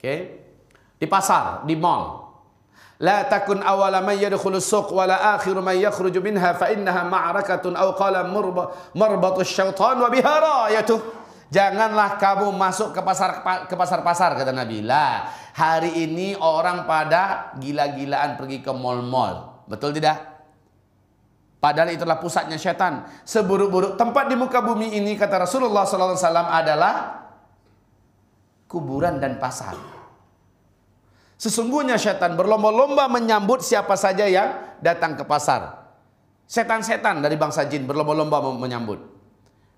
Okay. Di pasar, di mall. La takun awala man yadkhulu suq wa la akhiru man yakhruju minha fa innaha ma'rakatun aw qala marbatu syaitan wa biha rayatu. Janganlah kamu masuk ke pasar ke pasar-pasar kata Nabi. lah. hari ini orang pada gila-gilaan pergi ke mall-mall. Betul tidak? Padahal itulah pusatnya setan. Seburuk-buruk tempat di muka bumi ini kata Rasulullah Sallallahu Alaihi Wasallam adalah kuburan dan pasar. Sesungguhnya setan berlomba-lomba menyambut siapa saja yang datang ke pasar. Setan-setan dari bangsa jin berlomba-lomba menyambut.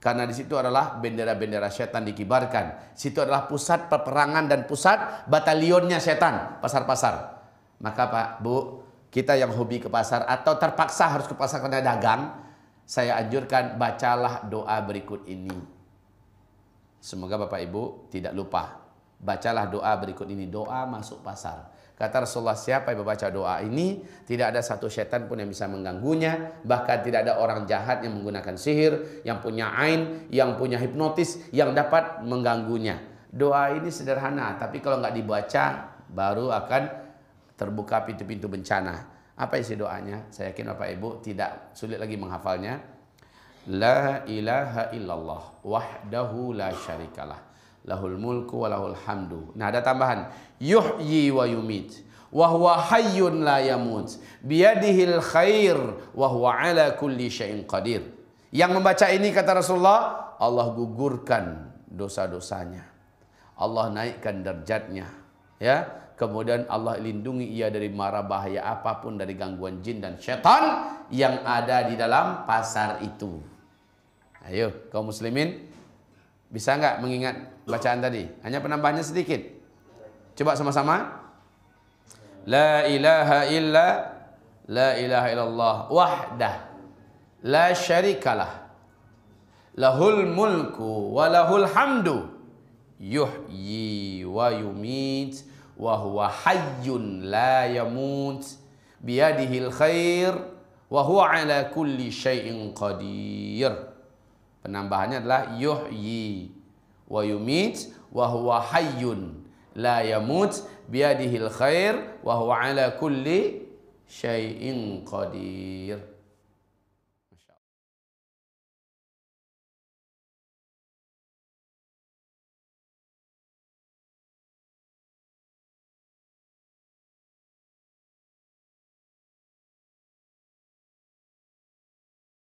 Karena di situ adalah bendera-bendera setan dikibarkan. Situ adalah pusat peperangan dan pusat batalionnya setan, pasar-pasar. Maka Pak, Bu, kita yang hobi ke pasar atau terpaksa harus ke pasar karena dagang, saya anjurkan bacalah doa berikut ini. Semoga Bapak Ibu tidak lupa bacalah doa berikut ini. Doa masuk pasar. Kata Rasulullah, siapa yang membaca doa ini, tidak ada satu setan pun yang bisa mengganggunya, bahkan tidak ada orang jahat yang menggunakan sihir, yang punya ain, yang punya hipnotis, yang dapat mengganggunya. Doa ini sederhana, tapi kalau nggak dibaca, baru akan terbuka pintu-pintu bencana. Apa isi doanya? Saya yakin Bapak Ibu tidak sulit lagi menghafalnya. La ilaha illallah wahdahu la syarikalah lahul mulku wa lahul hamdu. Nah, ada tambahan. Yuhyi wa yumit Wahuwa hayyun la yamut. Biadihil khair Wahuwa ala kulli syai'in qadir. Yang membaca ini kata Rasulullah, Allah gugurkan dosa-dosanya. Allah naikkan derajatnya, ya. Kemudian Allah lindungi ia dari mara bahaya apapun dari gangguan jin dan setan yang ada di dalam pasar itu. Ayo, kaum muslimin, bisa nggak mengingat bacaan tadi? Hanya penambahannya sedikit. Coba sama-sama. La ilaha illa La ilaha illallah wahdah la syarikalah lahul mulku wa lahul hamdu yuhyi wa yumit wa huwa hayyun la yamut biyadihil khair wa huwa ala kulli syai'in qadir Penambahannya adalah yuhyi wa yumit wa huwa hayyun la yamut biyadihil khair wa huwa ala kulli syai'in qadir.